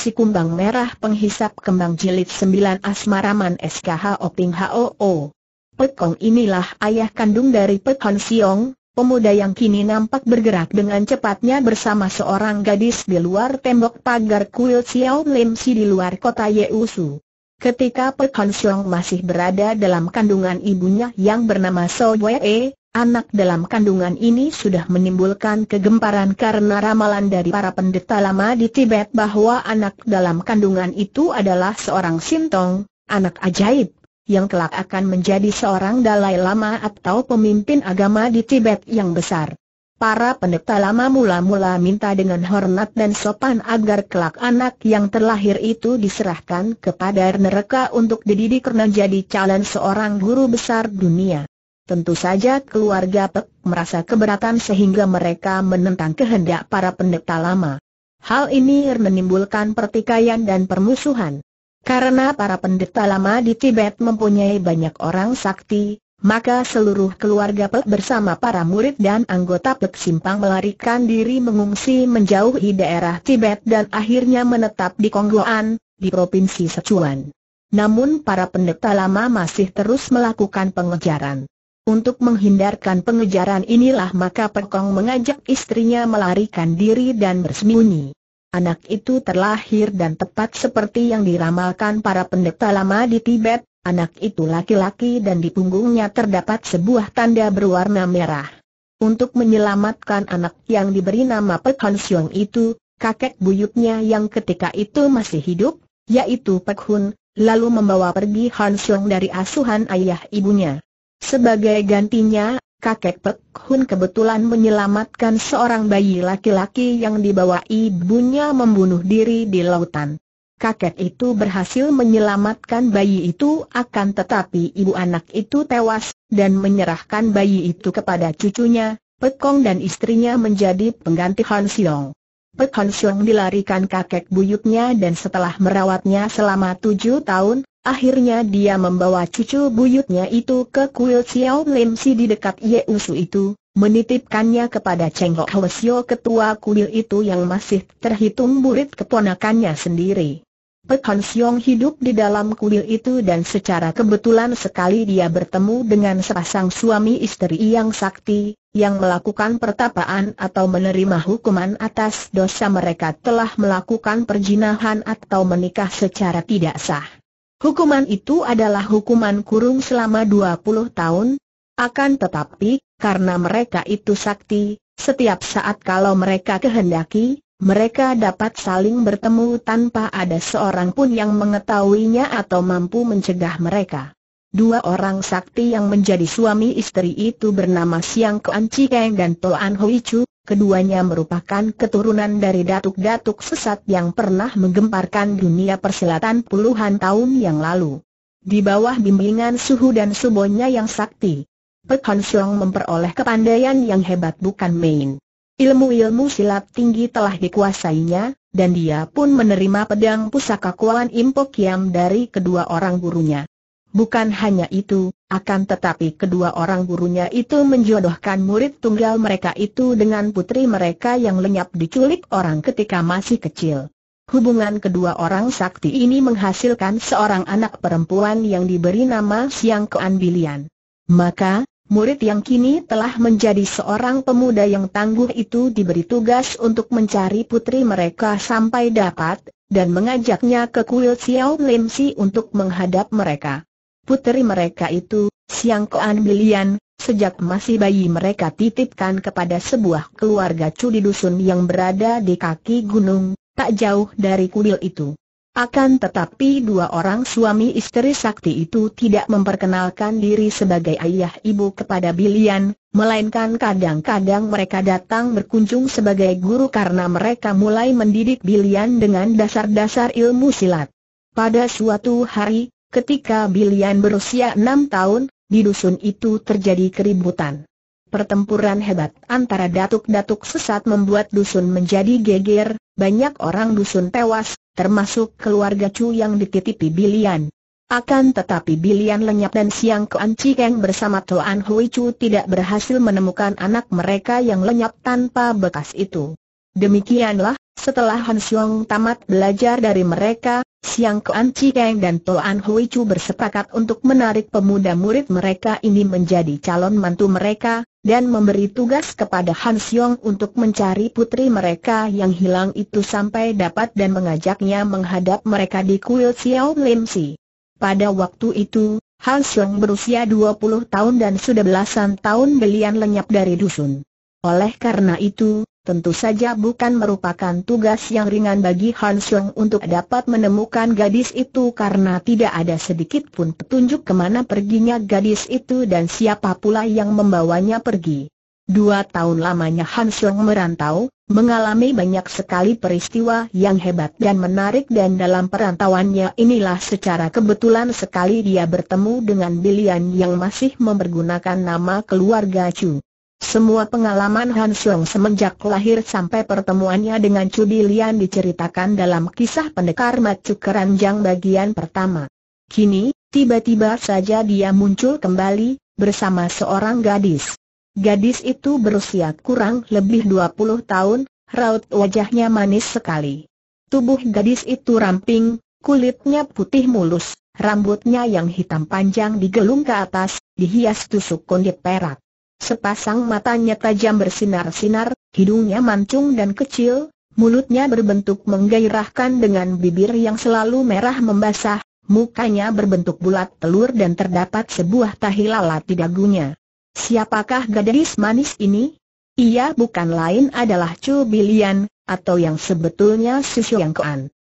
Si Kumbang Merah Penghisap Kembang Jilid 9 Asmaraman SKH Oping HOO Pekong inilah ayah kandung dari Pekon Siong, pemuda yang kini nampak bergerak dengan cepatnya bersama seorang gadis di luar tembok pagar kuil Xiao Lim Si di luar kota Yeusu. Ketika Pekon Siong masih berada dalam kandungan ibunya yang bernama So Wei, Anak dalam kandungan ini sudah menimbulkan kegemparan karena ramalan dari para pendeta lama di Tibet bahwa anak dalam kandungan itu adalah seorang sintong, anak ajaib, yang kelak akan menjadi seorang Dalai Lama atau pemimpin agama di Tibet yang besar. Para pendeta lama mula-mula minta dengan hormat dan sopan agar kelak anak yang terlahir itu diserahkan kepada neraka untuk dididik karena jadi calon seorang guru besar dunia. Tentu saja keluarga Pek merasa keberatan sehingga mereka menentang kehendak para pendeta lama. Hal ini menimbulkan pertikaian dan permusuhan. Karena para pendeta lama di Tibet mempunyai banyak orang sakti, maka seluruh keluarga Pek bersama para murid dan anggota Pek Simpang melarikan diri mengungsi menjauhi daerah Tibet dan akhirnya menetap di Kongloan, di Provinsi Sichuan. Namun para pendeta lama masih terus melakukan pengejaran. Untuk menghindarkan pengejaran inilah maka Pekong mengajak istrinya melarikan diri dan bersembunyi. Anak itu terlahir dan tepat seperti yang diramalkan para pendeta lama di Tibet, anak itu laki-laki dan di punggungnya terdapat sebuah tanda berwarna merah. Untuk menyelamatkan anak yang diberi nama Pek Han Siong itu, kakek buyutnya yang ketika itu masih hidup, yaitu Pek Hun, lalu membawa pergi Han Siong dari asuhan ayah ibunya. Sebagai gantinya, kakek Pek Hun kebetulan menyelamatkan seorang bayi laki-laki yang dibawa ibunya membunuh diri di lautan. Kakek itu berhasil menyelamatkan bayi itu akan tetapi ibu anak itu tewas, dan menyerahkan bayi itu kepada cucunya, Pekong dan istrinya menjadi pengganti Han Siong. Pek Han Siong dilarikan kakek buyutnya dan setelah merawatnya selama tujuh tahun, Akhirnya dia membawa cucu buyutnya itu ke kuil Xiao Lim Si di dekat Ye Usu itu, menitipkannya kepada Cheng Ho Hwesyo ketua kuil itu yang masih terhitung murid keponakannya sendiri. Pek Hon Siong hidup di dalam kuil itu dan secara kebetulan sekali dia bertemu dengan sepasang suami istri yang sakti, yang melakukan pertapaan atau menerima hukuman atas dosa mereka telah melakukan perjinahan atau menikah secara tidak sah. Hukuman itu adalah hukuman kurung selama 20 tahun. Akan tetapi, karena mereka itu sakti, setiap saat kalau mereka kehendaki, mereka dapat saling bertemu tanpa ada seorang pun yang mengetahuinya atau mampu mencegah mereka. Dua orang sakti yang menjadi suami istri itu bernama Siang Kuan Cikeng dan Toan Hui Chu, keduanya merupakan keturunan dari datuk-datuk sesat yang pernah menggemparkan dunia perselatan puluhan tahun yang lalu. Di bawah bimbingan suhu dan subonya yang sakti, Pek Han Xiong memperoleh kepandaian yang hebat bukan main. Ilmu-ilmu silat tinggi telah dikuasainya, dan dia pun menerima pedang pusaka Kuan Impo Kiam dari kedua orang gurunya. Bukan hanya itu, akan tetapi kedua orang gurunya itu menjodohkan murid tunggal mereka itu dengan putri mereka yang lenyap diculik orang ketika masih kecil. Hubungan kedua orang sakti ini menghasilkan seorang anak perempuan yang diberi nama Siang Kean Maka, murid yang kini telah menjadi seorang pemuda yang tangguh itu diberi tugas untuk mencari putri mereka sampai dapat, dan mengajaknya ke kuil Xiao Lim Si untuk menghadap mereka puteri mereka itu, Siang Koan Bilian, sejak masih bayi mereka titipkan kepada sebuah keluarga cudi dusun yang berada di kaki gunung, tak jauh dari kuil itu. Akan tetapi dua orang suami istri sakti itu tidak memperkenalkan diri sebagai ayah ibu kepada Bilian, melainkan kadang-kadang mereka datang berkunjung sebagai guru karena mereka mulai mendidik Bilian dengan dasar-dasar ilmu silat. Pada suatu hari, Ketika Bilian berusia enam tahun, di dusun itu terjadi keributan. Pertempuran hebat antara datuk-datuk sesat membuat dusun menjadi geger, banyak orang dusun tewas, termasuk keluarga Chu yang dititipi Bilian. Akan tetapi Bilian lenyap dan Siang Kuan Cikeng bersama Toan Hui Chu tidak berhasil menemukan anak mereka yang lenyap tanpa bekas itu. Demikianlah, setelah Han Xiong tamat belajar dari mereka, Siang Koan Cikeng dan Toan Hui Chu bersepakat untuk menarik pemuda murid mereka ini menjadi calon mantu mereka, dan memberi tugas kepada Han Xiong untuk mencari putri mereka yang hilang itu sampai dapat dan mengajaknya menghadap mereka di kuil Xiao Lim Si. Pada waktu itu, Han Xiong berusia 20 tahun dan sudah belasan tahun belian lenyap dari dusun. Oleh karena itu, tentu saja bukan merupakan tugas yang ringan bagi Han Xiong untuk dapat menemukan gadis itu karena tidak ada sedikit pun petunjuk kemana perginya gadis itu dan siapa pula yang membawanya pergi. Dua tahun lamanya Han Xiong merantau, mengalami banyak sekali peristiwa yang hebat dan menarik dan dalam perantauannya inilah secara kebetulan sekali dia bertemu dengan Bilian yang masih mempergunakan nama keluarga Chu. Semua pengalaman Han Xiong semenjak lahir sampai pertemuannya dengan Cudi Lian diceritakan dalam kisah pendekar Macu Keranjang bagian pertama. Kini, tiba-tiba saja dia muncul kembali, bersama seorang gadis. Gadis itu berusia kurang lebih 20 tahun, raut wajahnya manis sekali. Tubuh gadis itu ramping, kulitnya putih mulus, rambutnya yang hitam panjang digelung ke atas, dihias tusuk kondip perak. Sepasang matanya tajam bersinar-sinar, hidungnya mancung dan kecil, mulutnya berbentuk menggairahkan dengan bibir yang selalu merah membasah, mukanya berbentuk bulat telur dan terdapat sebuah tahi lalat di dagunya. Siapakah gadis manis ini? Ia bukan lain adalah Chu Bilian, atau yang sebetulnya Su Xiong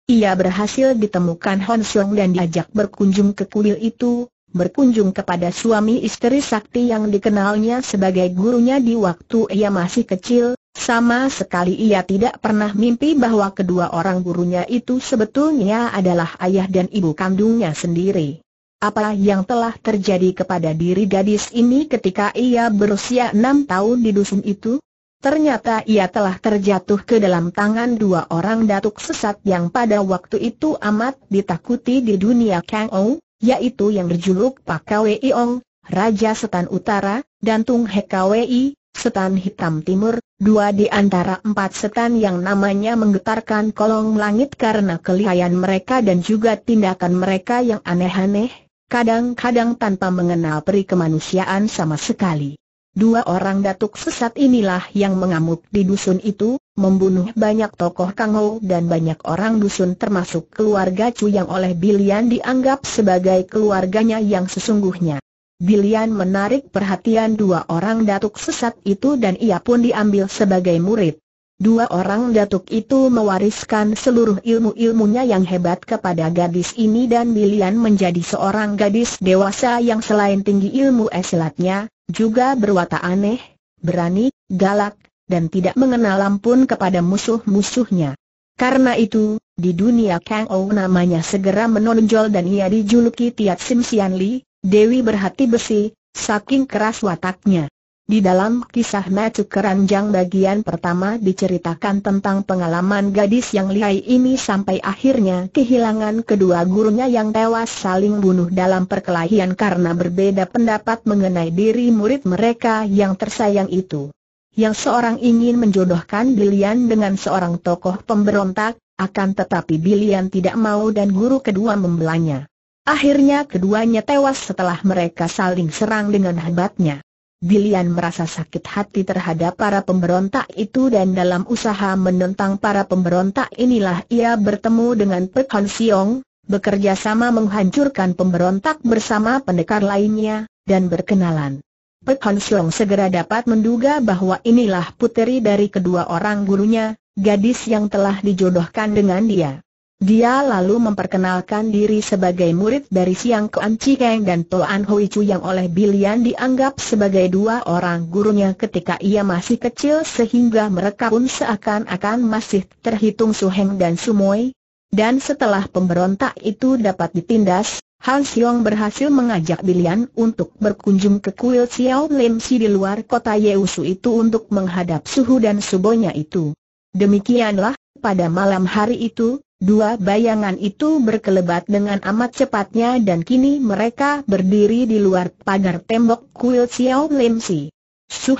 Ia berhasil ditemukan Hon Xiong dan diajak berkunjung ke kuil itu, berkunjung kepada suami istri sakti yang dikenalnya sebagai gurunya di waktu ia masih kecil, sama sekali ia tidak pernah mimpi bahwa kedua orang gurunya itu sebetulnya adalah ayah dan ibu kandungnya sendiri. Apa yang telah terjadi kepada diri gadis ini ketika ia berusia enam tahun di dusun itu? Ternyata ia telah terjatuh ke dalam tangan dua orang datuk sesat yang pada waktu itu amat ditakuti di dunia Kang Ou, yaitu yang berjuluk Pak Kwei Ong, Raja Setan Utara, dan Tung He Kwei, Setan Hitam Timur, dua di antara empat setan yang namanya menggetarkan kolong langit karena kelihayan mereka dan juga tindakan mereka yang aneh-aneh, kadang-kadang tanpa mengenal peri kemanusiaan sama sekali. Dua orang datuk sesat inilah yang mengamuk di dusun itu, membunuh banyak tokoh Kangho dan banyak orang dusun termasuk keluarga Chu yang oleh Bilian dianggap sebagai keluarganya yang sesungguhnya. Bilian menarik perhatian dua orang datuk sesat itu dan ia pun diambil sebagai murid. Dua orang datuk itu mewariskan seluruh ilmu-ilmunya yang hebat kepada gadis ini dan Bilian menjadi seorang gadis dewasa yang selain tinggi ilmu esilatnya, juga berwatak aneh, berani, galak, dan tidak mengenal ampun kepada musuh-musuhnya. Karena itu, di dunia Kang Ou namanya segera menonjol dan ia dijuluki Tiat Sim Sian Li, Dewi Berhati Besi, saking keras wataknya. Di dalam kisah Macu Keranjang bagian pertama diceritakan tentang pengalaman gadis yang lihai ini sampai akhirnya kehilangan kedua gurunya yang tewas saling bunuh dalam perkelahian karena berbeda pendapat mengenai diri murid mereka yang tersayang itu. Yang seorang ingin menjodohkan Bilian dengan seorang tokoh pemberontak, akan tetapi Bilian tidak mau dan guru kedua membelanya. Akhirnya keduanya tewas setelah mereka saling serang dengan hebatnya. Bilian merasa sakit hati terhadap para pemberontak itu dan dalam usaha menentang para pemberontak inilah ia bertemu dengan Pek Han Siong, bekerja sama menghancurkan pemberontak bersama pendekar lainnya, dan berkenalan. Pek Han Siong segera dapat menduga bahwa inilah puteri dari kedua orang gurunya, gadis yang telah dijodohkan dengan dia. Dia lalu memperkenalkan diri sebagai murid dari Siang Kuan Chikeng dan Toan Hui Chu yang oleh Bilian dianggap sebagai dua orang gurunya ketika ia masih kecil sehingga mereka pun seakan-akan masih terhitung Suheng dan Sumoi. Dan setelah pemberontak itu dapat ditindas, Han Siong berhasil mengajak Bilian untuk berkunjung ke kuil Xiao Lim Si di luar kota Yeusu itu untuk menghadap suhu dan subonya itu. Demikianlah, pada malam hari itu, Dua bayangan itu berkelebat dengan amat cepatnya dan kini mereka berdiri di luar pagar tembok kuil Xiao Lim Si.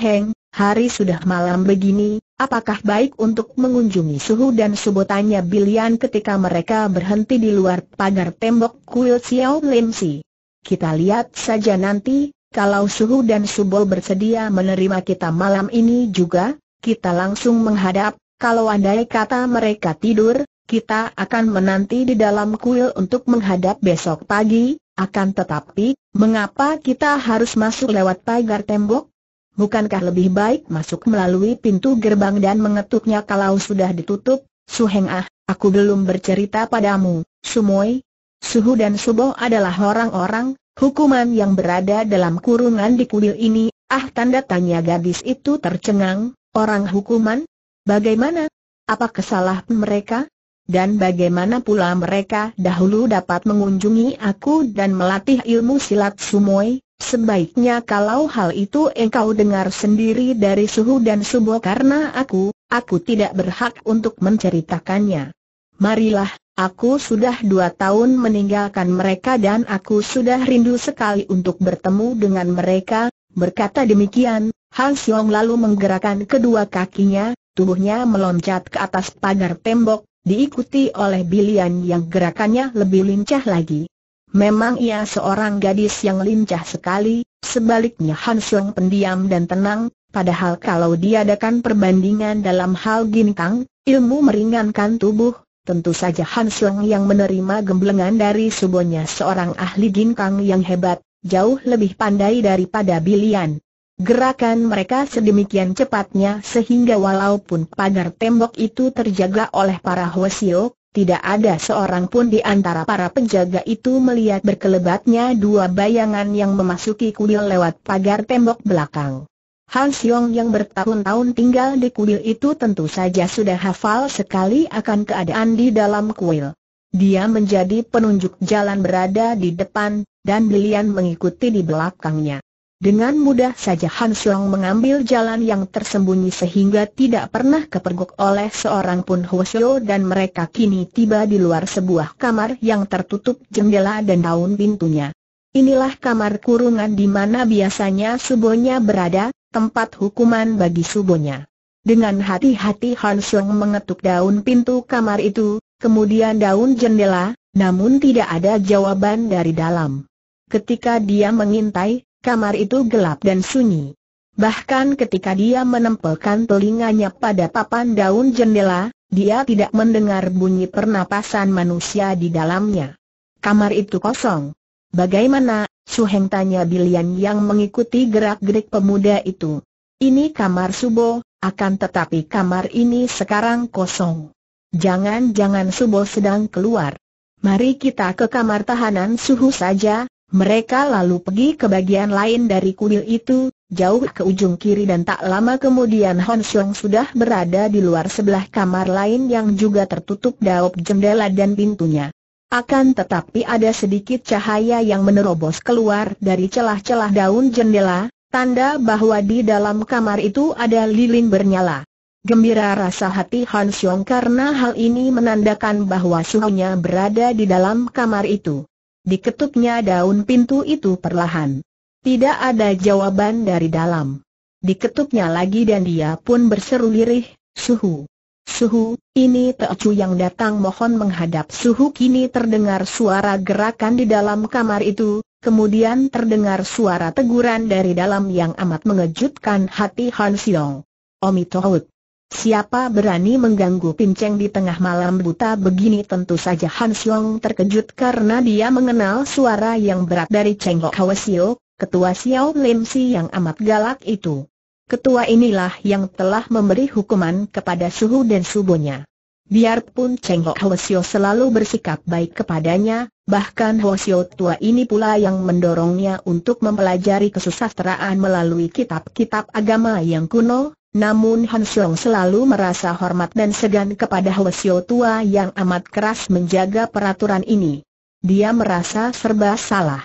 Heng, hari sudah malam begini, apakah baik untuk mengunjungi suhu dan subotanya Bilian ketika mereka berhenti di luar pagar tembok kuil Xiao Lim Si? Kita lihat saja nanti, kalau suhu dan subo bersedia menerima kita malam ini juga, kita langsung menghadap, kalau andai kata mereka tidur, kita akan menanti di dalam kuil untuk menghadap besok pagi, akan tetapi, mengapa kita harus masuk lewat pagar tembok? Bukankah lebih baik masuk melalui pintu gerbang dan mengetuknya kalau sudah ditutup? Suheng ah, aku belum bercerita padamu, Sumoi. Suhu dan Subo adalah orang-orang, hukuman yang berada dalam kurungan di kuil ini, ah tanda tanya gadis itu tercengang, orang hukuman? Bagaimana? Apa kesalahan mereka? Dan bagaimana pula mereka dahulu dapat mengunjungi aku dan melatih ilmu silat sumoi? Sebaiknya kalau hal itu engkau dengar sendiri dari Suhu dan Subo karena aku, aku tidak berhak untuk menceritakannya. Marilah, aku sudah dua tahun meninggalkan mereka dan aku sudah rindu sekali untuk bertemu dengan mereka, berkata demikian, Han Xiong lalu menggerakkan kedua kakinya, tubuhnya meloncat ke atas pagar tembok, diikuti oleh Bilian yang gerakannya lebih lincah lagi. Memang ia seorang gadis yang lincah sekali, sebaliknya Han pendiam dan tenang, padahal kalau diadakan perbandingan dalam hal gintang, ilmu meringankan tubuh, tentu saja Han yang menerima gemblengan dari subonya seorang ahli gintang yang hebat, jauh lebih pandai daripada Bilian. Gerakan mereka sedemikian cepatnya sehingga walaupun pagar tembok itu terjaga oleh para Hwasio, tidak ada seorang pun di antara para penjaga itu melihat berkelebatnya dua bayangan yang memasuki kuil lewat pagar tembok belakang. Han Xiong yang bertahun-tahun tinggal di kuil itu tentu saja sudah hafal sekali akan keadaan di dalam kuil. Dia menjadi penunjuk jalan berada di depan, dan Bilian mengikuti di belakangnya. Dengan mudah saja Hanslong mengambil jalan yang tersembunyi sehingga tidak pernah kepergok oleh seorang pun Hwasyo dan mereka kini tiba di luar sebuah kamar yang tertutup jendela dan daun pintunya. Inilah kamar kurungan di mana biasanya subonya berada, tempat hukuman bagi subonya. Dengan hati-hati Hanslong mengetuk daun pintu kamar itu, kemudian daun jendela, namun tidak ada jawaban dari dalam. Ketika dia mengintai, kamar itu gelap dan sunyi. Bahkan ketika dia menempelkan telinganya pada papan daun jendela, dia tidak mendengar bunyi pernapasan manusia di dalamnya. Kamar itu kosong. Bagaimana, Su Heng tanya Bilian yang mengikuti gerak-gerik pemuda itu. Ini kamar Subo, akan tetapi kamar ini sekarang kosong. Jangan-jangan Subo sedang keluar. Mari kita ke kamar tahanan suhu saja, mereka lalu pergi ke bagian lain dari kuil itu, jauh ke ujung kiri dan tak lama kemudian Hon Xiong sudah berada di luar sebelah kamar lain yang juga tertutup daub jendela dan pintunya. Akan tetapi ada sedikit cahaya yang menerobos keluar dari celah-celah daun jendela, tanda bahwa di dalam kamar itu ada lilin bernyala. Gembira rasa hati Hansyong Xiong karena hal ini menandakan bahwa suhunya berada di dalam kamar itu. Diketuknya daun pintu itu perlahan. Tidak ada jawaban dari dalam. Diketuknya lagi dan dia pun berseru lirih, suhu. Suhu, ini Teocu yang datang mohon menghadap Suhu kini terdengar suara gerakan di dalam kamar itu, kemudian terdengar suara teguran dari dalam yang amat mengejutkan hati Han Siong. Omi Tohut. Siapa berani mengganggu pinceng di tengah malam buta begini tentu saja Han Xiong terkejut karena dia mengenal suara yang berat dari Cheng Ho Hwasio, ketua Xiao Lim Si yang amat galak itu. Ketua inilah yang telah memberi hukuman kepada Suhu dan Subonya. Biarpun Cheng Ho Hwasio selalu bersikap baik kepadanya, bahkan Hwasio tua ini pula yang mendorongnya untuk mempelajari kesusasteraan melalui kitab-kitab agama yang kuno, namun Han Song selalu merasa hormat dan segan kepada Hwasyo tua yang amat keras menjaga peraturan ini. Dia merasa serba salah.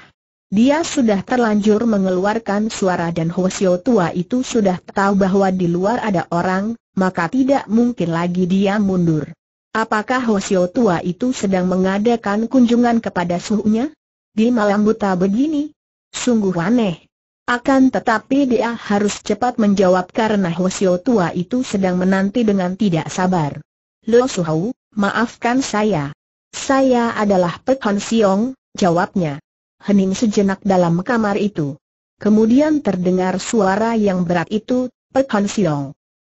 Dia sudah terlanjur mengeluarkan suara dan Hwasyo tua itu sudah tahu bahwa di luar ada orang, maka tidak mungkin lagi dia mundur. Apakah Hwasyo tua itu sedang mengadakan kunjungan kepada suhunya? Di malam buta begini? Sungguh aneh. Akan tetapi dia harus cepat menjawab karena Hosio tua itu sedang menanti dengan tidak sabar. Lo Suhau, maafkan saya. Saya adalah Pek Hon Siong, jawabnya. Hening sejenak dalam kamar itu. Kemudian terdengar suara yang berat itu, Pek Hon Siong.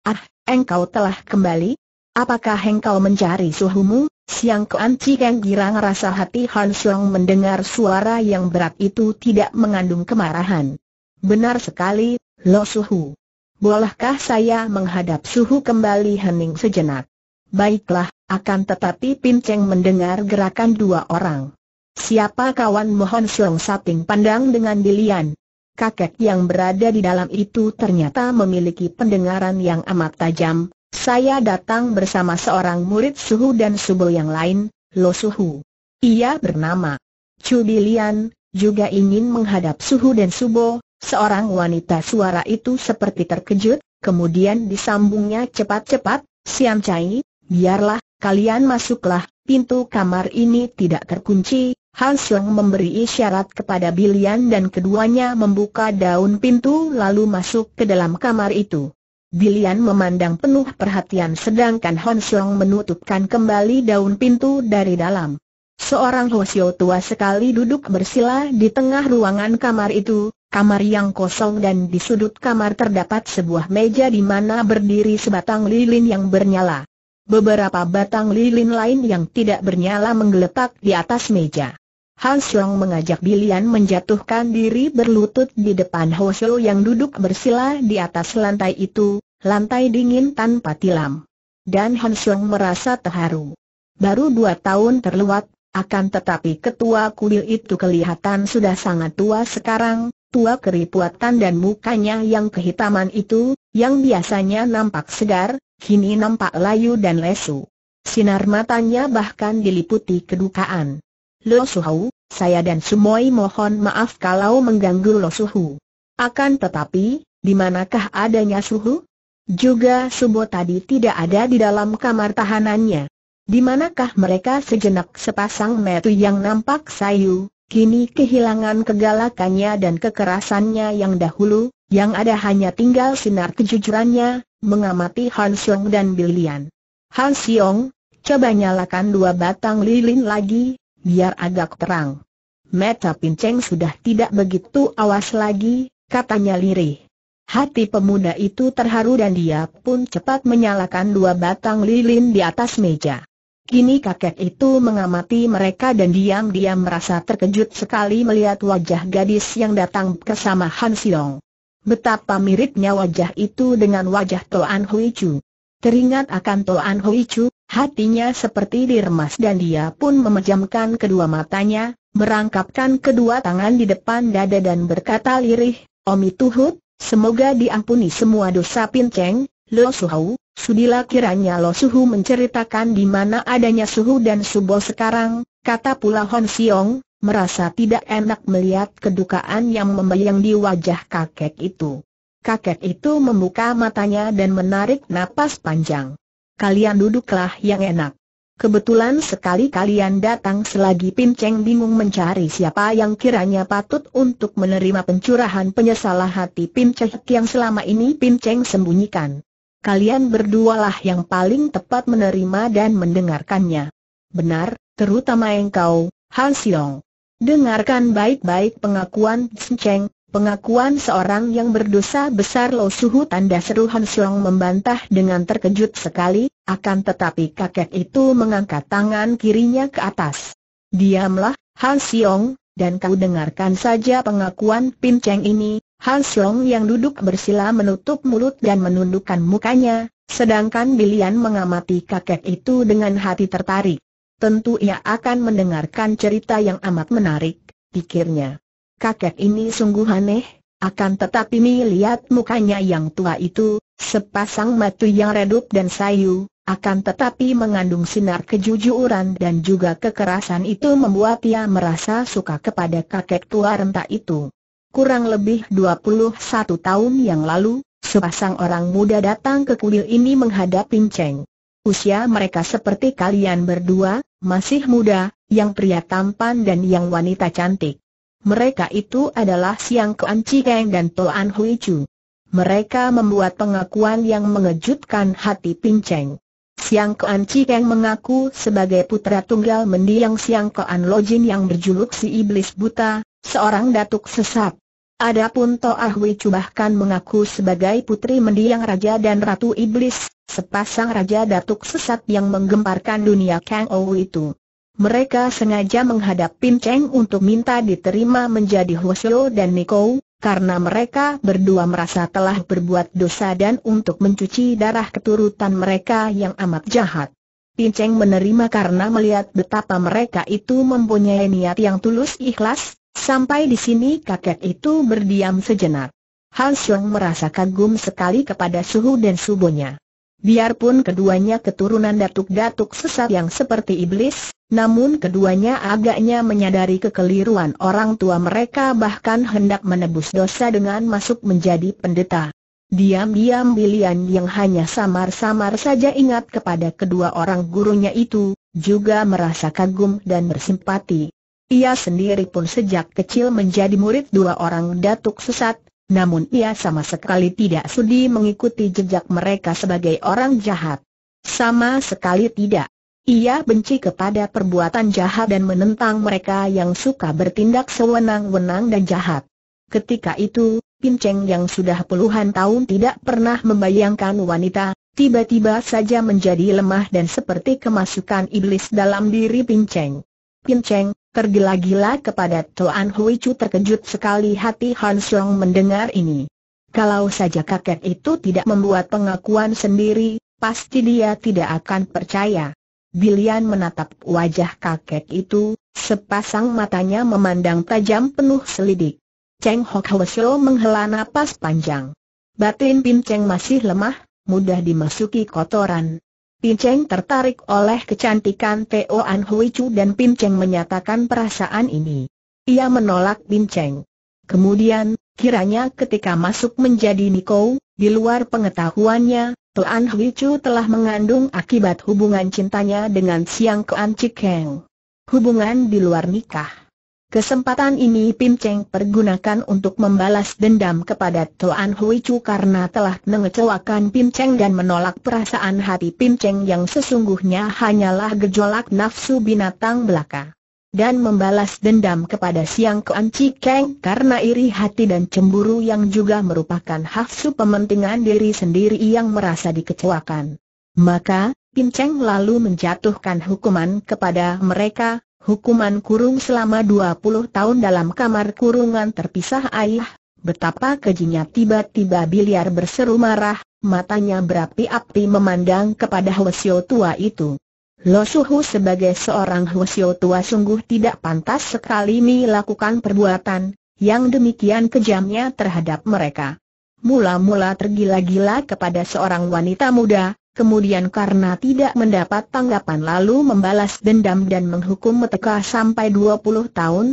Ah, engkau telah kembali? Apakah engkau mencari suhumu? Siang Kuan Cikeng girang rasa hati Han Siong mendengar suara yang berat itu tidak mengandung kemarahan. Benar sekali, Lo Suhu. Bolehkah saya menghadap Suhu kembali hening sejenak? Baiklah, akan tetapi Pin Cheng mendengar gerakan dua orang. Siapa kawan Mohon Siong Sating pandang dengan dilian? Kakek yang berada di dalam itu ternyata memiliki pendengaran yang amat tajam. Saya datang bersama seorang murid Suhu dan Subo yang lain, Lo Suhu. Ia bernama Chu Bilian, juga ingin menghadap Suhu dan Subo, Seorang wanita suara itu seperti terkejut, kemudian disambungnya cepat-cepat, Siam Chai, biarlah, kalian masuklah, pintu kamar ini tidak terkunci, Han Xiong memberi isyarat kepada Bilian dan keduanya membuka daun pintu lalu masuk ke dalam kamar itu. Bilian memandang penuh perhatian sedangkan Han Xiong menutupkan kembali daun pintu dari dalam. Seorang Hosio tua sekali duduk bersila di tengah ruangan kamar itu, kamar yang kosong dan di sudut kamar terdapat sebuah meja di mana berdiri sebatang lilin yang bernyala. Beberapa batang lilin lain yang tidak bernyala menggeletak di atas meja. Han Xiong mengajak Bilian menjatuhkan diri berlutut di depan Ho Xiu yang duduk bersila di atas lantai itu, lantai dingin tanpa tilam. Dan Han Xiong merasa terharu. Baru dua tahun terlewat, akan tetapi ketua kuil itu kelihatan sudah sangat tua sekarang, tua keriputan dan mukanya yang kehitaman itu, yang biasanya nampak segar, kini nampak layu dan lesu. Sinar matanya bahkan diliputi kedukaan. Lo Suhu, saya dan Sumoi mohon maaf kalau mengganggu Lo Suhu. Akan tetapi, di manakah adanya Suhu? Juga Subo tadi tidak ada di dalam kamar tahanannya. Di manakah mereka sejenak sepasang metu yang nampak sayu, kini kehilangan kegalakannya dan kekerasannya yang dahulu, yang ada hanya tinggal sinar kejujurannya, mengamati Han Xiong dan Bilian. Han Xiong, coba nyalakan dua batang lilin lagi, biar agak terang. Mata Pinceng sudah tidak begitu awas lagi, katanya lirih. Hati pemuda itu terharu dan dia pun cepat menyalakan dua batang lilin di atas meja. Kini kakek itu mengamati mereka dan diam-diam merasa terkejut sekali melihat wajah gadis yang datang bersama Han Siong. Betapa miripnya wajah itu dengan wajah Toan Hui Chu. Teringat akan Toan Hui Chu, hatinya seperti diremas dan dia pun memejamkan kedua matanya, merangkapkan kedua tangan di depan dada dan berkata lirih, Omi Tuhut, semoga diampuni semua dosa pinceng, Lo Suhu, sudilah kiranya Lo Suhu menceritakan di mana adanya Suhu dan Subo sekarang, kata pula Hon Siong, merasa tidak enak melihat kedukaan yang membayang di wajah kakek itu. Kakek itu membuka matanya dan menarik napas panjang. Kalian duduklah yang enak. Kebetulan sekali kalian datang selagi Pinceng bingung mencari siapa yang kiranya patut untuk menerima pencurahan penyesalan hati Pinceng yang selama ini Pinceng sembunyikan kalian berdualah yang paling tepat menerima dan mendengarkannya. Benar, terutama engkau, Han Xiong. Dengarkan baik-baik pengakuan Cheng, pengakuan seorang yang berdosa besar Lo Suhu tanda seru Han Xiong membantah dengan terkejut sekali, akan tetapi kakek itu mengangkat tangan kirinya ke atas. Diamlah, Han Xiong, dan kau dengarkan saja pengakuan Pin Cheng ini, Hans Long yang duduk bersila menutup mulut dan menundukkan mukanya, sedangkan Bilian mengamati kakek itu dengan hati tertarik. Tentu ia akan mendengarkan cerita yang amat menarik, pikirnya. Kakek ini sungguh aneh, akan tetapi melihat mukanya yang tua itu, sepasang mata yang redup dan sayu, akan tetapi mengandung sinar kejujuran dan juga kekerasan itu membuat ia merasa suka kepada kakek tua renta itu kurang lebih 21 tahun yang lalu, sepasang orang muda datang ke kuil ini menghadap Cheng. Usia mereka seperti kalian berdua, masih muda, yang pria tampan dan yang wanita cantik. Mereka itu adalah Siang Kuan Chikeng dan Toan Hui Chu. Mereka membuat pengakuan yang mengejutkan hati Cheng. Siang Kuan Chikeng mengaku sebagai putra tunggal mendiang Siang Kuan Lojin yang berjuluk si Iblis Buta, seorang datuk sesat. Adapun Toah Wicu bahkan mengaku sebagai putri mendiang raja dan ratu iblis, sepasang raja datuk sesat yang menggemparkan dunia Kang Ou itu. Mereka sengaja menghadap Pin Cheng untuk minta diterima menjadi Huo dan Niko, karena mereka berdua merasa telah berbuat dosa dan untuk mencuci darah keturutan mereka yang amat jahat. Pin Cheng menerima karena melihat betapa mereka itu mempunyai niat yang tulus ikhlas, Sampai di sini kakek itu berdiam sejenak. Han Xiong merasa kagum sekali kepada Suhu dan Subonya. Biarpun keduanya keturunan datuk-datuk sesat yang seperti iblis, namun keduanya agaknya menyadari kekeliruan orang tua mereka bahkan hendak menebus dosa dengan masuk menjadi pendeta. Diam-diam Bilian yang hanya samar-samar saja ingat kepada kedua orang gurunya itu, juga merasa kagum dan bersimpati. Ia sendiri pun sejak kecil menjadi murid dua orang datuk sesat, namun ia sama sekali tidak sudi mengikuti jejak mereka sebagai orang jahat. Sama sekali tidak. Ia benci kepada perbuatan jahat dan menentang mereka yang suka bertindak sewenang-wenang dan jahat. Ketika itu, Pinceng yang sudah puluhan tahun tidak pernah membayangkan wanita, tiba-tiba saja menjadi lemah dan seperti kemasukan iblis dalam diri Pinceng. Pinceng, tergila-gila kepada Tuan Hui Chu terkejut sekali hati Han Xiong mendengar ini. Kalau saja kakek itu tidak membuat pengakuan sendiri, pasti dia tidak akan percaya. Bilian menatap wajah kakek itu, sepasang matanya memandang tajam penuh selidik. Cheng Hok Hwasyo menghela napas panjang. Batin Pin Cheng masih lemah, mudah dimasuki kotoran. Pinceng tertarik oleh kecantikan Teo An Hui Chu dan Pinceng menyatakan perasaan ini. Ia menolak Pinceng. Kemudian, kiranya ketika masuk menjadi Niko, di luar pengetahuannya, An Hui Chu telah mengandung akibat hubungan cintanya dengan Siang Kuan Chikeng. Hubungan di luar nikah. Kesempatan ini Pim Cheng pergunakan untuk membalas dendam kepada Tuan Hui Chu karena telah mengecewakan Pim Cheng dan menolak perasaan hati Pim Cheng yang sesungguhnya hanyalah gejolak nafsu binatang belaka. Dan membalas dendam kepada Siang Kuan Chi Keng karena iri hati dan cemburu yang juga merupakan hafsu pementingan diri sendiri yang merasa dikecewakan. Maka, Pim Cheng lalu menjatuhkan hukuman kepada mereka, hukuman kurung selama 20 tahun dalam kamar kurungan terpisah ayah, betapa kejinya tiba-tiba biliar berseru marah, matanya berapi-api memandang kepada Hwasyo tua itu. Lo Suhu sebagai seorang Hwasyo tua sungguh tidak pantas sekali melakukan perbuatan, yang demikian kejamnya terhadap mereka. Mula-mula tergila-gila kepada seorang wanita muda, kemudian karena tidak mendapat tanggapan lalu membalas dendam dan menghukum Meteka sampai 20 tahun?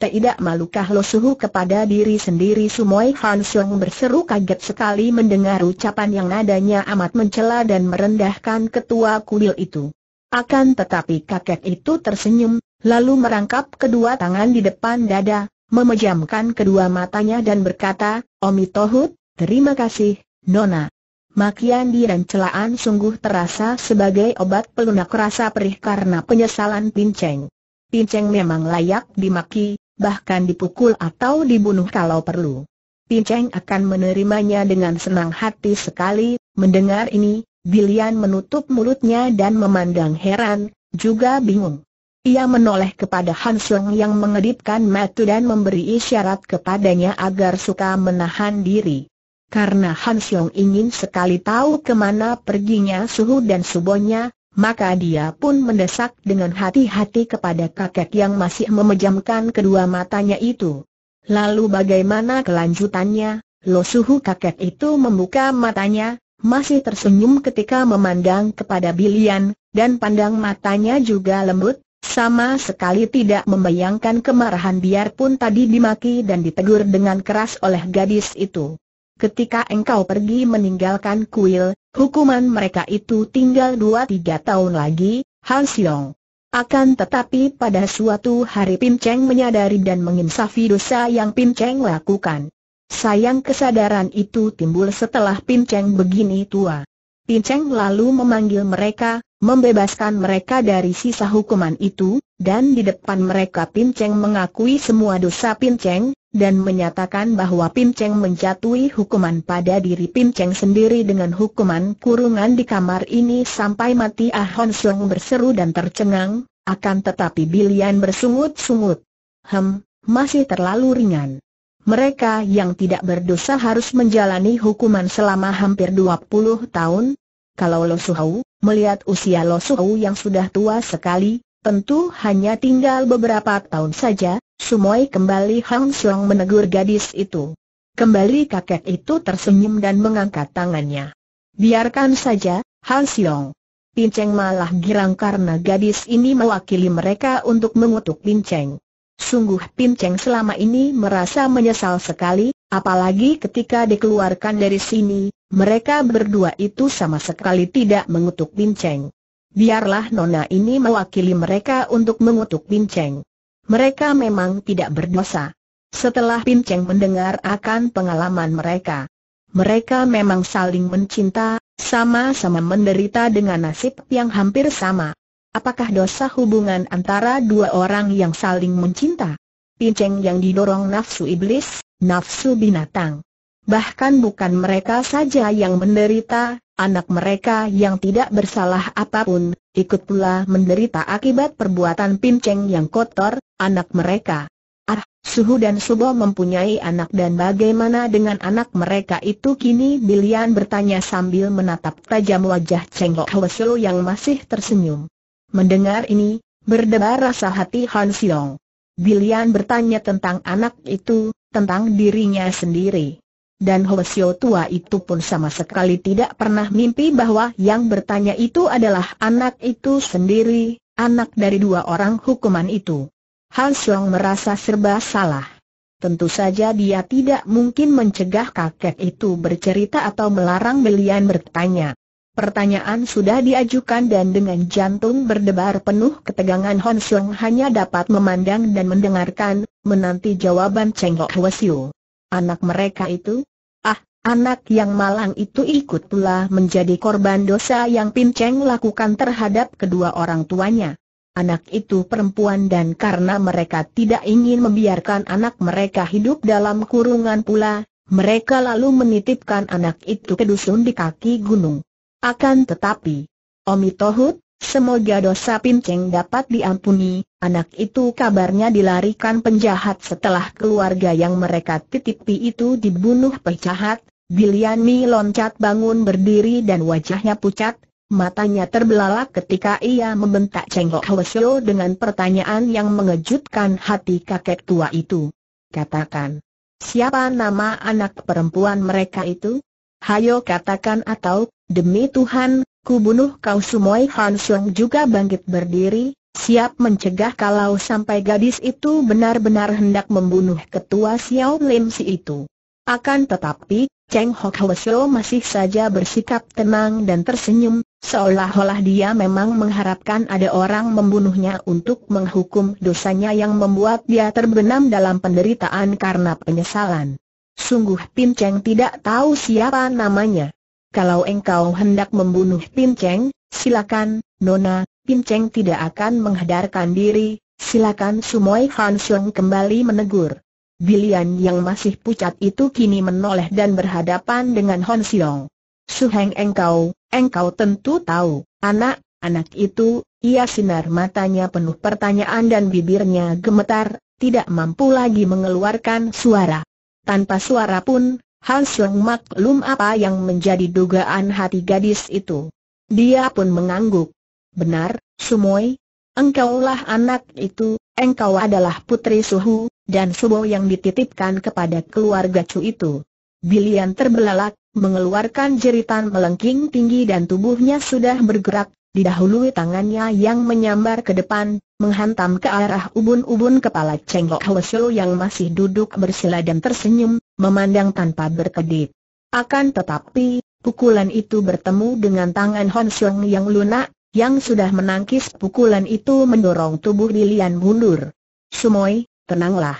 Tidak malukah Lo Suhu kepada diri sendiri Sumoy Han berseru kaget sekali mendengar ucapan yang nadanya amat mencela dan merendahkan ketua kuil itu. Akan tetapi kakek itu tersenyum, lalu merangkap kedua tangan di depan dada, memejamkan kedua matanya dan berkata, Omi Tohut, terima kasih, Nona. Makian dan celaan sungguh terasa sebagai obat pelunak rasa perih karena penyesalan Pinceng. Pinceng memang layak dimaki, bahkan dipukul atau dibunuh kalau perlu. Pinceng akan menerimanya dengan senang hati sekali, mendengar ini, Bilian menutup mulutnya dan memandang heran, juga bingung. Ia menoleh kepada Hansung yang mengedipkan mata dan memberi isyarat kepadanya agar suka menahan diri. Karena Han Xiong ingin sekali tahu kemana perginya suhu dan subonya, maka dia pun mendesak dengan hati-hati kepada kakek yang masih memejamkan kedua matanya itu. Lalu bagaimana kelanjutannya? Lo suhu kakek itu membuka matanya, masih tersenyum ketika memandang kepada Bilian, dan pandang matanya juga lembut, sama sekali tidak membayangkan kemarahan biarpun tadi dimaki dan ditegur dengan keras oleh gadis itu. Ketika engkau pergi meninggalkan kuil, hukuman mereka itu tinggal 2 tiga tahun lagi, Han Xiong. Akan tetapi pada suatu hari Pin Cheng menyadari dan menginsafi dosa yang Pin Cheng lakukan. Sayang kesadaran itu timbul setelah Pin Cheng begini tua. Pin Cheng lalu memanggil mereka, membebaskan mereka dari sisa hukuman itu, dan di depan mereka Pin Cheng mengakui semua dosa Pin Cheng, dan menyatakan bahwa Pim Cheng menjatuhi hukuman pada diri Pim Cheng sendiri dengan hukuman kurungan di kamar ini sampai mati Ah Hon Sung berseru dan tercengang, akan tetapi Bilian bersungut-sungut. Hem, masih terlalu ringan. Mereka yang tidak berdosa harus menjalani hukuman selama hampir 20 tahun. Kalau Lo Suhau, melihat usia Lo Suhau yang sudah tua sekali, tentu hanya tinggal beberapa tahun saja, Sumoi kembali Hang Xiong menegur gadis itu. Kembali kakek itu tersenyum dan mengangkat tangannya. Biarkan saja, Hang Pinceng malah girang karena gadis ini mewakili mereka untuk mengutuk Pinceng. Sungguh Pinceng selama ini merasa menyesal sekali, apalagi ketika dikeluarkan dari sini, mereka berdua itu sama sekali tidak mengutuk Pinceng. Biarlah nona ini mewakili mereka untuk mengutuk Pinceng. Mereka memang tidak berdosa. Setelah Pin Cheng mendengar akan pengalaman mereka, mereka memang saling mencinta, sama-sama menderita dengan nasib yang hampir sama. Apakah dosa hubungan antara dua orang yang saling mencinta? Pin Cheng yang didorong nafsu iblis, nafsu binatang. Bahkan bukan mereka saja yang menderita, anak mereka yang tidak bersalah apapun, ikut pula menderita akibat perbuatan pinceng yang kotor, anak mereka. Ah, Suhu dan Subo mempunyai anak dan bagaimana dengan anak mereka itu kini Bilian bertanya sambil menatap tajam wajah Cheng Ho yang masih tersenyum. Mendengar ini, berdebar rasa hati Han Siong. Bilian bertanya tentang anak itu, tentang dirinya sendiri dan Hwasyo tua itu pun sama sekali tidak pernah mimpi bahwa yang bertanya itu adalah anak itu sendiri, anak dari dua orang hukuman itu. Han merasa serba salah. Tentu saja dia tidak mungkin mencegah kakek itu bercerita atau melarang belian bertanya. Pertanyaan sudah diajukan dan dengan jantung berdebar penuh ketegangan Hon hanya dapat memandang dan mendengarkan, menanti jawaban Cheng Ho Anak mereka itu, Anak yang malang itu ikut pula menjadi korban dosa yang Pinceng lakukan terhadap kedua orang tuanya. Anak itu perempuan dan karena mereka tidak ingin membiarkan anak mereka hidup dalam kurungan pula, mereka lalu menitipkan anak itu ke dusun di kaki gunung. Akan tetapi, Omi Tohut, Semoga dosa pinceng dapat diampuni, anak itu kabarnya dilarikan penjahat setelah keluarga yang mereka titipi itu dibunuh penjahat. Biliani loncat bangun berdiri dan wajahnya pucat, matanya terbelalak ketika ia membentak Cengkok Hwasyo dengan pertanyaan yang mengejutkan hati kakek tua itu. Katakan, siapa nama anak perempuan mereka itu? Hayo katakan atau, demi Tuhan, Ku bunuh kau Sumoi Han juga bangkit berdiri, siap mencegah kalau sampai gadis itu benar-benar hendak membunuh ketua Xiao Lim Si itu. Akan tetapi, Cheng Hok Hwasyo masih saja bersikap tenang dan tersenyum, seolah-olah dia memang mengharapkan ada orang membunuhnya untuk menghukum dosanya yang membuat dia terbenam dalam penderitaan karena penyesalan. Sungguh Pin Cheng tidak tahu siapa namanya kalau engkau hendak membunuh Pinceng, silakan, Nona, Pinceng tidak akan menghadarkan diri, silakan Sumoy Han Xiong kembali menegur. Bilian yang masih pucat itu kini menoleh dan berhadapan dengan Han Xiong. Suheng engkau, engkau tentu tahu, anak, anak itu, ia sinar matanya penuh pertanyaan dan bibirnya gemetar, tidak mampu lagi mengeluarkan suara. Tanpa suara pun, Hans Leng maklum apa yang menjadi dugaan hati gadis itu. Dia pun mengangguk. Benar, Sumoy, engkaulah anak itu, engkau adalah putri Suhu, dan Subo yang dititipkan kepada keluarga Chu itu. Bilian terbelalak, mengeluarkan jeritan melengking tinggi dan tubuhnya sudah bergerak, didahului tangannya yang menyambar ke depan, menghantam ke arah ubun-ubun kepala Cheng Ho Hwesyo yang masih duduk bersila dan tersenyum, memandang tanpa berkedip. Akan tetapi, pukulan itu bertemu dengan tangan Hon Xiong yang lunak, yang sudah menangkis pukulan itu mendorong tubuh Lilian mundur. Sumoy, tenanglah.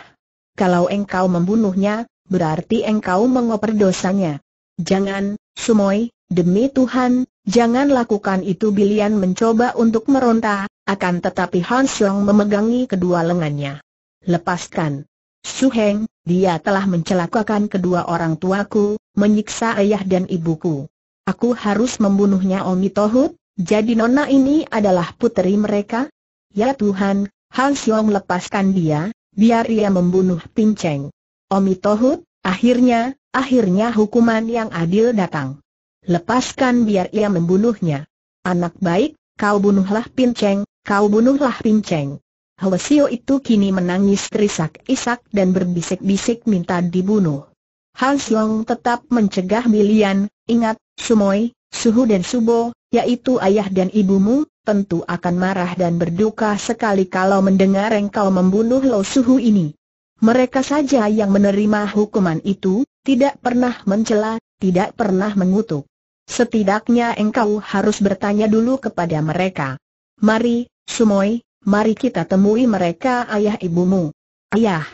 Kalau engkau membunuhnya, berarti engkau mengoper dosanya. Jangan, Sumoy, Demi Tuhan, jangan lakukan itu Bilian mencoba untuk meronta, akan tetapi Han Xiong memegangi kedua lengannya. Lepaskan. Su Heng, dia telah mencelakakan kedua orang tuaku, menyiksa ayah dan ibuku. Aku harus membunuhnya Omi Tohut, jadi nona ini adalah puteri mereka? Ya Tuhan, Han Xiong lepaskan dia, biar ia membunuh Pinceng. Omi Tohut, akhirnya, akhirnya hukuman yang adil datang. Lepaskan biar ia membunuhnya. Anak baik, kau bunuhlah Pinceng, kau bunuhlah Pinceng. Hwasio itu kini menangis terisak-isak dan berbisik-bisik minta dibunuh. Han Siong tetap mencegah Milian, ingat, Sumoi, Suhu dan Subo, yaitu ayah dan ibumu, tentu akan marah dan berduka sekali kalau mendengar engkau membunuh Lo Suhu ini. Mereka saja yang menerima hukuman itu, tidak pernah mencela, tidak pernah mengutuk. Setidaknya engkau harus bertanya dulu kepada mereka. Mari, Sumoy, mari kita temui mereka ayah ibumu. Ayah,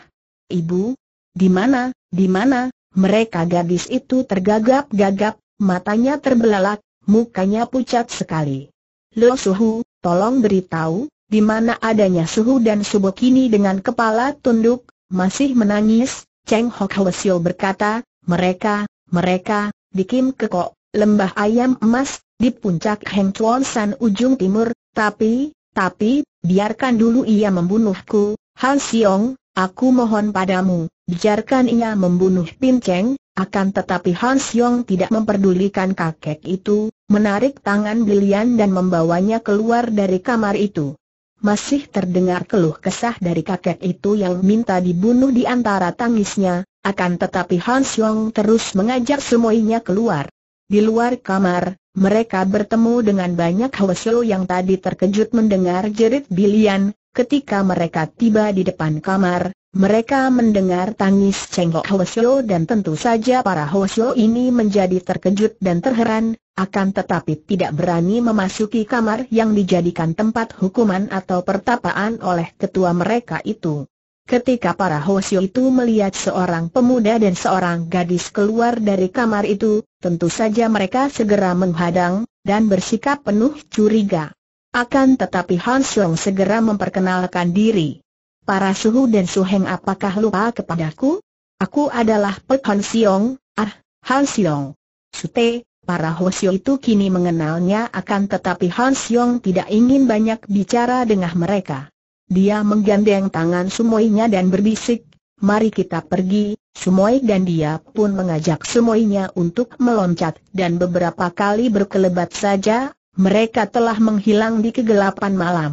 ibu, di mana, di mana, mereka gadis itu tergagap-gagap, matanya terbelalak, mukanya pucat sekali. Lo Suhu, tolong beritahu, di mana adanya Suhu dan Subo ini? dengan kepala tunduk, masih menangis, Cheng Hok Hwasyo berkata, mereka, mereka, Dikim Kekok, lembah ayam emas, di puncak Heng Chuan San ujung timur, tapi, tapi, biarkan dulu ia membunuhku, Han Siong, aku mohon padamu, biarkan ia membunuh Pin Cheng, akan tetapi Han Siong tidak memperdulikan kakek itu, menarik tangan Lilian dan membawanya keluar dari kamar itu. Masih terdengar keluh kesah dari kakek itu yang minta dibunuh di antara tangisnya, akan tetapi Han Siong terus mengajak semuanya keluar. Di luar kamar, mereka bertemu dengan banyak Hwasyo yang tadi terkejut mendengar jerit bilian, ketika mereka tiba di depan kamar, mereka mendengar tangis cengkok Hwasyo dan tentu saja para Hwasyo ini menjadi terkejut dan terheran, akan tetapi tidak berani memasuki kamar yang dijadikan tempat hukuman atau pertapaan oleh ketua mereka itu. Ketika para Hosio itu melihat seorang pemuda dan seorang gadis keluar dari kamar itu, tentu saja mereka segera menghadang, dan bersikap penuh curiga. Akan tetapi Han segera memperkenalkan diri. Para suhu dan suheng apakah lupa kepadaku? Aku adalah Pek Han Siong, ah, Han Sute, para Hosio itu kini mengenalnya akan tetapi Han tidak ingin banyak bicara dengan mereka. Dia menggandeng tangan Sumoinya dan berbisik, mari kita pergi, Sumoi dan dia pun mengajak Sumoinya untuk meloncat dan beberapa kali berkelebat saja, mereka telah menghilang di kegelapan malam.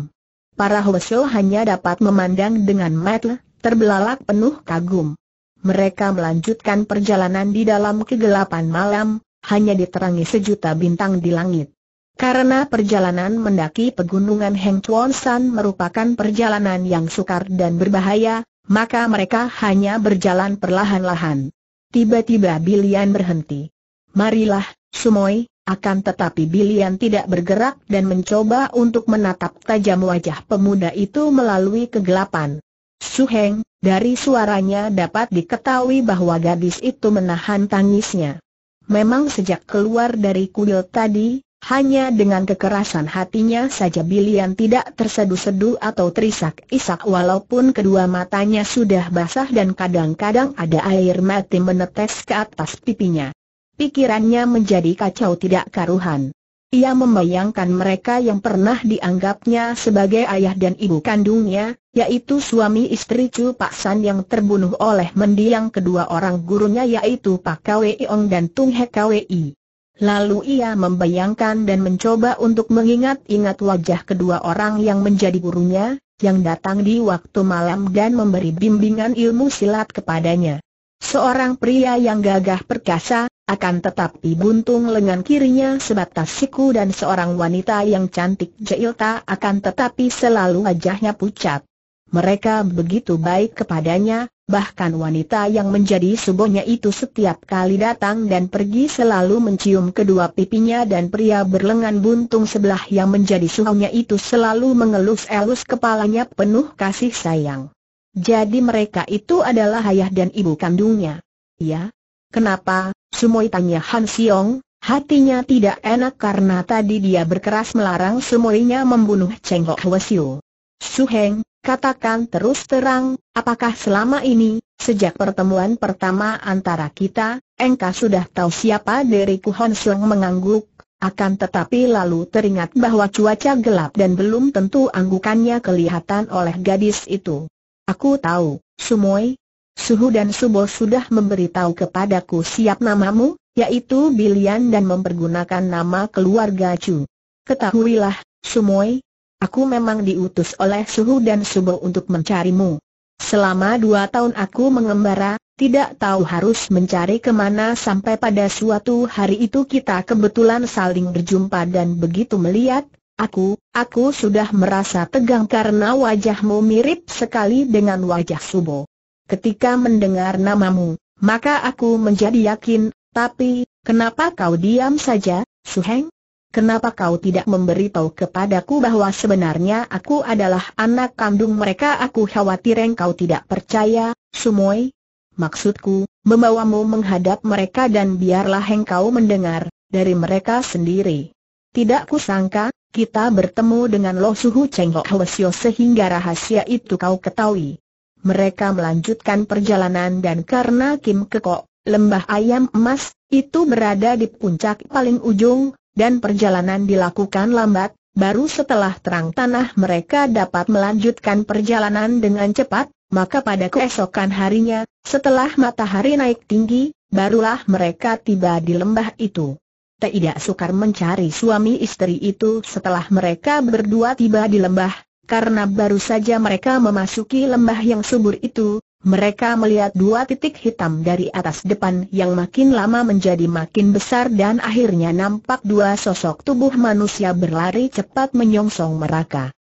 Para Hwasyo hanya dapat memandang dengan mata terbelalak penuh kagum. Mereka melanjutkan perjalanan di dalam kegelapan malam, hanya diterangi sejuta bintang di langit. Karena perjalanan mendaki pegunungan Heng Chuan San merupakan perjalanan yang sukar dan berbahaya, maka mereka hanya berjalan perlahan-lahan. Tiba-tiba Bilian berhenti. Marilah, Sumoy, akan tetapi Bilian tidak bergerak dan mencoba untuk menatap tajam wajah pemuda itu melalui kegelapan. Suheng, dari suaranya dapat diketahui bahwa gadis itu menahan tangisnya. Memang sejak keluar dari kuil tadi, hanya dengan kekerasan hatinya saja Bilian tidak tersedu-sedu atau terisak-isak walaupun kedua matanya sudah basah dan kadang-kadang ada air mati menetes ke atas pipinya. Pikirannya menjadi kacau tidak karuhan. Ia membayangkan mereka yang pernah dianggapnya sebagai ayah dan ibu kandungnya, yaitu suami istri Chu Pak San yang terbunuh oleh mendiang kedua orang gurunya yaitu Pak Kwee Ong dan Tung He Kwee. Lalu ia membayangkan dan mencoba untuk mengingat-ingat wajah kedua orang yang menjadi gurunya, yang datang di waktu malam dan memberi bimbingan ilmu silat kepadanya. Seorang pria yang gagah perkasa, akan tetapi buntung lengan kirinya sebatas siku dan seorang wanita yang cantik jailta akan tetapi selalu wajahnya pucat. Mereka begitu baik kepadanya, Bahkan wanita yang menjadi subonya itu setiap kali datang dan pergi selalu mencium kedua pipinya dan pria berlengan buntung sebelah yang menjadi suhunya itu selalu mengelus-elus kepalanya penuh kasih sayang. Jadi mereka itu adalah ayah dan ibu kandungnya. Ya? Kenapa? Sumoi tanya Han Siong, hatinya tidak enak karena tadi dia berkeras melarang Sumoinya membunuh Cheng Ho Hwasyu. Su katakan terus terang, apakah selama ini, sejak pertemuan pertama antara kita, engkau sudah tahu siapa diriku Hon Sung mengangguk, akan tetapi lalu teringat bahwa cuaca gelap dan belum tentu anggukannya kelihatan oleh gadis itu. Aku tahu, Sumoy, Suhu dan Subo sudah memberitahu kepadaku siap namamu, yaitu Bilian dan mempergunakan nama keluarga Chu. Ketahuilah, Sumoy, Aku memang diutus oleh Suhu dan Subo untuk mencarimu. Selama dua tahun aku mengembara, tidak tahu harus mencari kemana sampai pada suatu hari itu kita kebetulan saling berjumpa dan begitu melihat, aku, aku sudah merasa tegang karena wajahmu mirip sekali dengan wajah Subo. Ketika mendengar namamu, maka aku menjadi yakin, tapi, kenapa kau diam saja, Suheng? Kenapa kau tidak memberitahu kepadaku bahwa sebenarnya aku adalah anak kandung mereka? Aku khawatir engkau tidak percaya, Sumoy. Maksudku, membawamu menghadap mereka dan biarlah engkau mendengar dari mereka sendiri. Tidak kusangka, kita bertemu dengan Lo Suhu Cheng Hwasyo sehingga rahasia itu kau ketahui. Mereka melanjutkan perjalanan dan karena Kim Kekok, lembah ayam emas, itu berada di puncak paling ujung, dan perjalanan dilakukan lambat, baru setelah terang tanah mereka dapat melanjutkan perjalanan dengan cepat, maka pada keesokan harinya, setelah matahari naik tinggi, barulah mereka tiba di lembah itu. Tidak sukar mencari suami istri itu setelah mereka berdua tiba di lembah, karena baru saja mereka memasuki lembah yang subur itu, mereka melihat dua titik hitam dari atas depan yang makin lama menjadi makin besar dan akhirnya nampak dua sosok tubuh manusia berlari cepat menyongsong mereka.